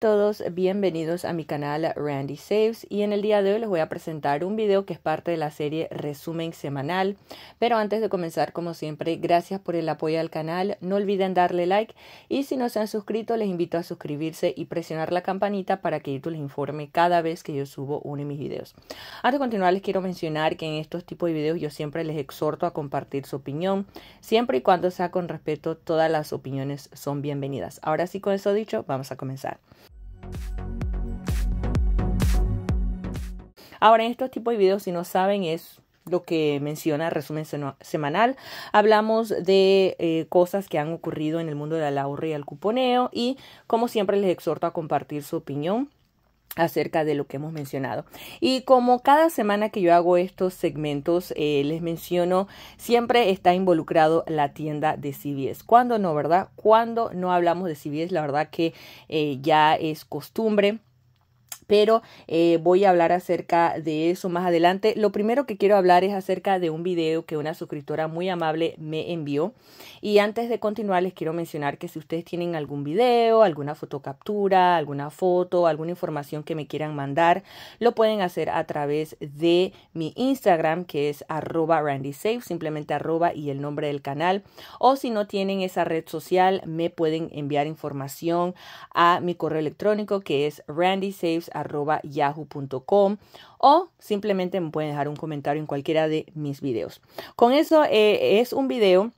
todos bienvenidos a mi canal Randy Saves y en el día de hoy les voy a presentar un video que es parte de la serie resumen semanal pero antes de comenzar como siempre gracias por el apoyo al canal no olviden darle like y si no se han suscrito les invito a suscribirse y presionar la campanita para que YouTube les informe cada vez que yo subo uno de mis videos antes de continuar les quiero mencionar que en estos tipos de videos yo siempre les exhorto a compartir su opinión siempre y cuando sea con respeto todas las opiniones son bienvenidas ahora sí con eso dicho vamos a comenzar Ahora, en estos tipos de videos, si no saben, es lo que menciona resumen semanal. Hablamos de eh, cosas que han ocurrido en el mundo del ahorro y el cuponeo y como siempre les exhorto a compartir su opinión acerca de lo que hemos mencionado. Y como cada semana que yo hago estos segmentos, eh, les menciono, siempre está involucrado la tienda de CBS. ¿Cuándo no, verdad? Cuando no hablamos de CBS, la verdad que eh, ya es costumbre pero eh, voy a hablar acerca de eso más adelante. Lo primero que quiero hablar es acerca de un video que una suscriptora muy amable me envió. Y antes de continuar les quiero mencionar que si ustedes tienen algún video, alguna fotocaptura, alguna foto, alguna información que me quieran mandar, lo pueden hacer a través de mi Instagram que es arroba randysafe, simplemente arroba y el nombre del canal. O si no tienen esa red social, me pueden enviar información a mi correo electrónico que es randysaves yahoo.com o simplemente me pueden dejar un comentario en cualquiera de mis videos. Con eso eh, es un video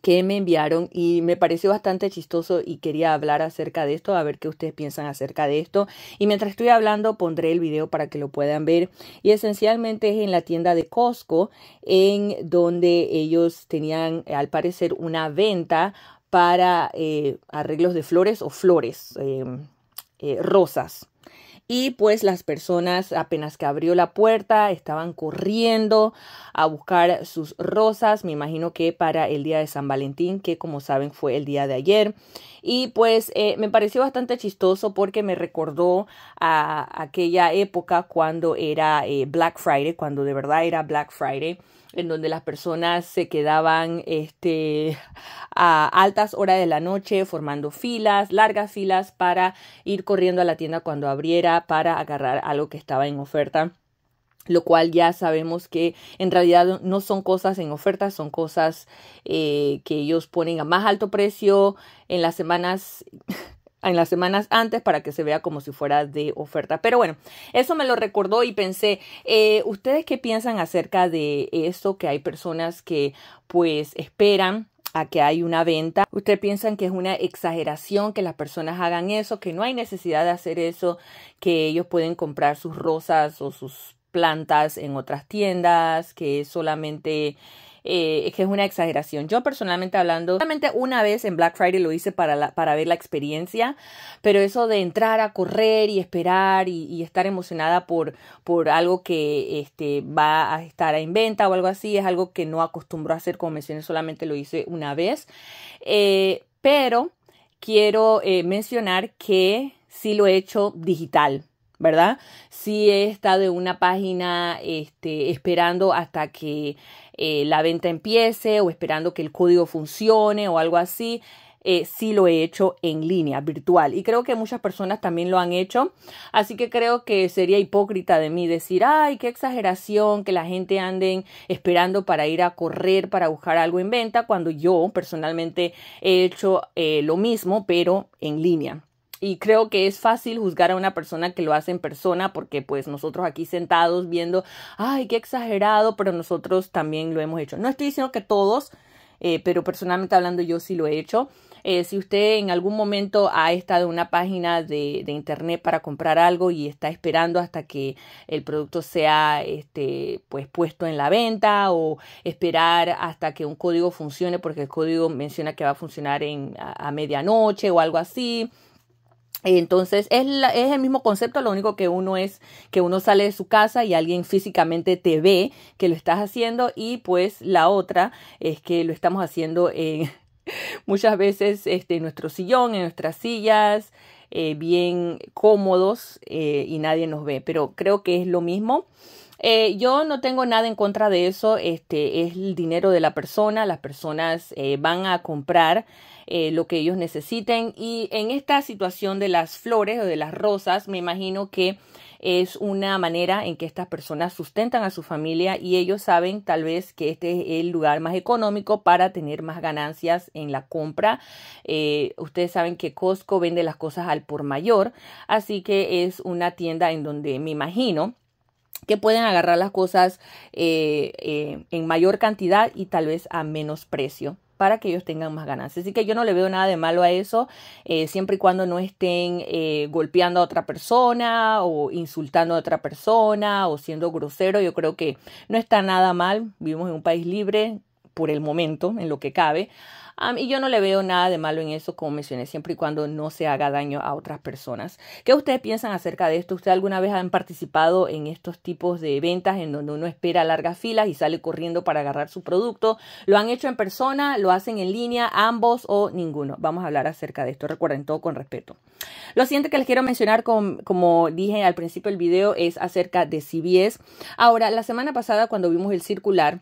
que me enviaron y me pareció bastante chistoso y quería hablar acerca de esto, a ver qué ustedes piensan acerca de esto. Y mientras estoy hablando pondré el video para que lo puedan ver. Y esencialmente es en la tienda de Costco, en donde ellos tenían al parecer una venta para eh, arreglos de flores o flores, eh, rosas y pues las personas apenas que abrió la puerta estaban corriendo a buscar sus rosas, me imagino que para el día de San Valentín, que como saben fue el día de ayer. Y pues eh, me pareció bastante chistoso porque me recordó a aquella época cuando era eh, Black Friday, cuando de verdad era Black Friday en donde las personas se quedaban este, a altas horas de la noche formando filas, largas filas para ir corriendo a la tienda cuando abriera para agarrar algo que estaba en oferta lo cual ya sabemos que en realidad no son cosas en oferta, son cosas eh, que ellos ponen a más alto precio en las semanas en las semanas antes para que se vea como si fuera de oferta. Pero bueno, eso me lo recordó y pensé, eh, ¿ustedes qué piensan acerca de esto? Que hay personas que pues esperan a que hay una venta. Usted piensan que es una exageración que las personas hagan eso, que no hay necesidad de hacer eso, que ellos pueden comprar sus rosas o sus plantas en otras tiendas, que solamente es eh, que es una exageración. Yo personalmente hablando, solamente una vez en Black Friday lo hice para, ver la experiencia, pero eso de entrar a correr y esperar y, estar emocionada por, algo que este, va a estar a inventa o algo así, es algo que no acostumbro a hacer, como mencioné, solamente lo hice una vez. Eh, pero quiero eh, mencionar que sí lo he hecho digital. ¿verdad? Si he estado en una página este, esperando hasta que eh, la venta empiece o esperando que el código funcione o algo así. Eh, sí lo he hecho en línea, virtual. Y creo que muchas personas también lo han hecho. Así que creo que sería hipócrita de mí decir, ay, qué exageración que la gente anden esperando para ir a correr, para buscar algo en venta, cuando yo personalmente he hecho eh, lo mismo, pero en línea. Y creo que es fácil juzgar a una persona que lo hace en persona porque pues nosotros aquí sentados viendo, ay, qué exagerado, pero nosotros también lo hemos hecho. No estoy diciendo que todos, eh, pero personalmente hablando yo sí lo he hecho. Eh, si usted en algún momento ha estado en una página de, de, internet para comprar algo y está esperando hasta que el producto sea este, pues, puesto en la venta o esperar hasta que un código funcione porque el código menciona que va a funcionar en, a medianoche o algo así entonces es, es, el mismo concepto, lo único que uno es que uno sale de su casa y alguien físicamente te ve que lo estás haciendo y pues la otra es que lo estamos haciendo en eh, muchas veces este, en nuestro sillón, en nuestras sillas, eh, bien cómodos eh, y nadie nos ve, pero creo que es lo mismo. Eh, yo no tengo nada en contra de eso, este es el dinero de la persona, las personas eh, van a comprar eh, lo que ellos necesiten y en esta situación de las flores o de las rosas me imagino que es una manera en que estas personas sustentan a su familia y ellos saben tal vez que este es el lugar más económico para tener más ganancias en la compra. ustedes saben que Costco vende las cosas al por mayor, así que es una tienda en donde me imagino que pueden agarrar las cosas eh, eh, en mayor cantidad y tal vez a menos precio para que ellos tengan más ganancias. Así que yo no le veo nada de malo a eso, eh, siempre y cuando no estén golpeando a otra persona o insultando a otra persona o siendo grosero, yo creo que no está nada mal. Vivimos en un país libre, por el momento, en lo que cabe. y yo no le veo nada de malo en eso, como mencioné, siempre y cuando no se haga daño a otras personas. ¿Qué ustedes piensan acerca de esto? ¿Ustedes alguna vez han participado en estos tipos de ventas en donde uno espera largas filas y sale corriendo para agarrar su producto? ¿Lo han hecho en persona? ¿Lo hacen en línea? ¿Ambos o ninguno? Vamos a hablar acerca de esto. Recuerden todo con respeto. Lo siguiente que les quiero mencionar, como dije al principio del video, es acerca de CBS. Ahora, la semana pasada cuando vimos el circular,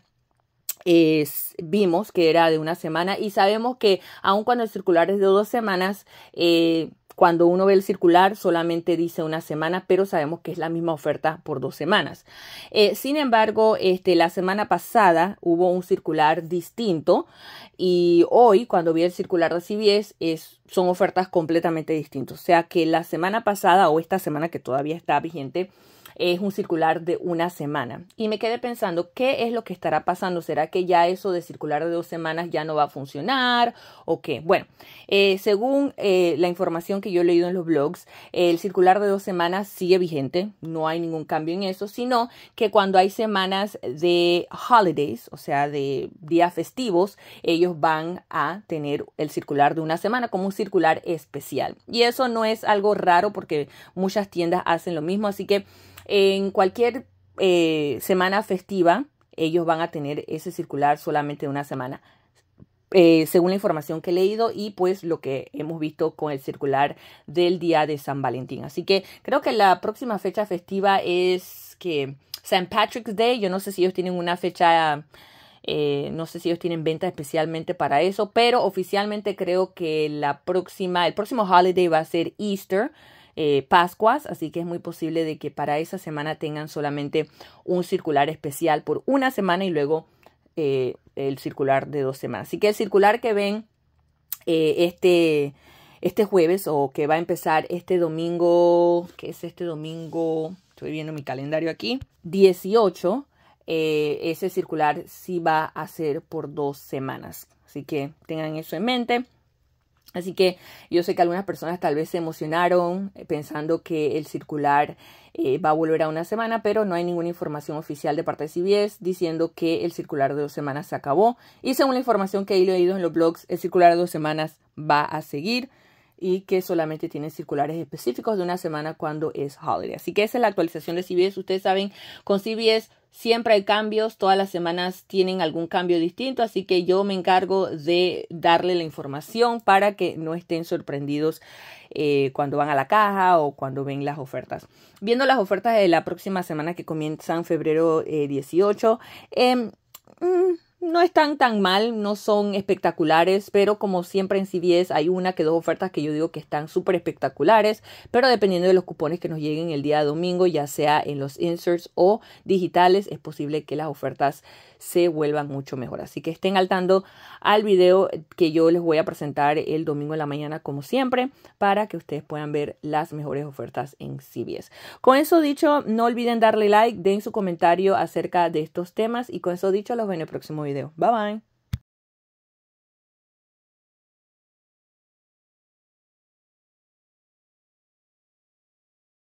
es, vimos que era de una semana y sabemos que aun cuando el circular es de dos semanas, eh, cuando uno ve el circular solamente dice una semana, pero sabemos que es la misma oferta por dos semanas. Eh, sin embargo, este, la semana pasada hubo un circular distinto y hoy cuando vi el circular de CBS son ofertas completamente distintas. O sea que la semana pasada o esta semana que todavía está vigente, es un circular de una semana. Y me quedé pensando, ¿qué es lo que estará pasando? ¿Será que ya eso de circular de dos semanas ya no va a funcionar o qué? Bueno, eh, según eh, la información que yo he leído en los blogs, el circular de dos semanas sigue vigente, no hay ningún cambio en eso, sino que cuando hay semanas de holidays, o sea, de días festivos, ellos van a tener el circular de una semana como un circular especial. Y eso no es algo raro porque muchas tiendas hacen lo mismo, así que en cualquier eh, semana festiva, ellos van a tener ese circular solamente una semana. Eh, según la información que he leído y pues lo que hemos visto con el circular del día de San Valentín. Así que creo que la próxima fecha festiva es que San Patrick's Day. Yo no sé si ellos tienen una fecha, eh, no sé si ellos tienen venta especialmente para eso, pero oficialmente creo que la próxima, el próximo holiday va a ser Easter. Eh, Pascuas, así que es muy posible de que para esa semana tengan solamente un circular especial por una semana y luego eh, el circular de dos semanas. Así que el circular que ven eh, este, este jueves o que va a empezar este domingo, que es este domingo, estoy viendo mi calendario aquí, 18, ese circular sí va a ser por dos semanas. Así que tengan eso en mente. Así que yo sé que algunas personas tal vez se emocionaron eh, pensando que el circular eh, va a volver a una semana, pero no hay ninguna información oficial de parte de CBS diciendo que el circular de dos semanas se acabó. Y según la información que he leído en los blogs, el circular de dos semanas va a seguir y que solamente tienen circulares específicos de una semana cuando es holiday. Así que esa es la actualización de CBS. Ustedes saben, con CBS siempre hay cambios, todas las semanas tienen algún cambio distinto, así que yo me encargo de darle la información para que no estén sorprendidos eh, cuando van a la caja o cuando ven las ofertas. Viendo las ofertas de la próxima semana que comienza en febrero 18, eh, no están tan mal, no son espectaculares, pero como siempre en CBS hay una que dos ofertas que yo digo que están súper espectaculares, pero dependiendo de los cupones que nos lleguen el día domingo, ya sea en los inserts o digitales, es posible que las ofertas se vuelvan mucho mejor. Así que estén altando al video que yo les voy a presentar el domingo en la mañana, como siempre, para que ustedes puedan ver las mejores ofertas en CBS. Con eso dicho, no olviden darle like, den su comentario acerca de estos temas y con eso dicho, los veo en el próximo video video. Bye bye.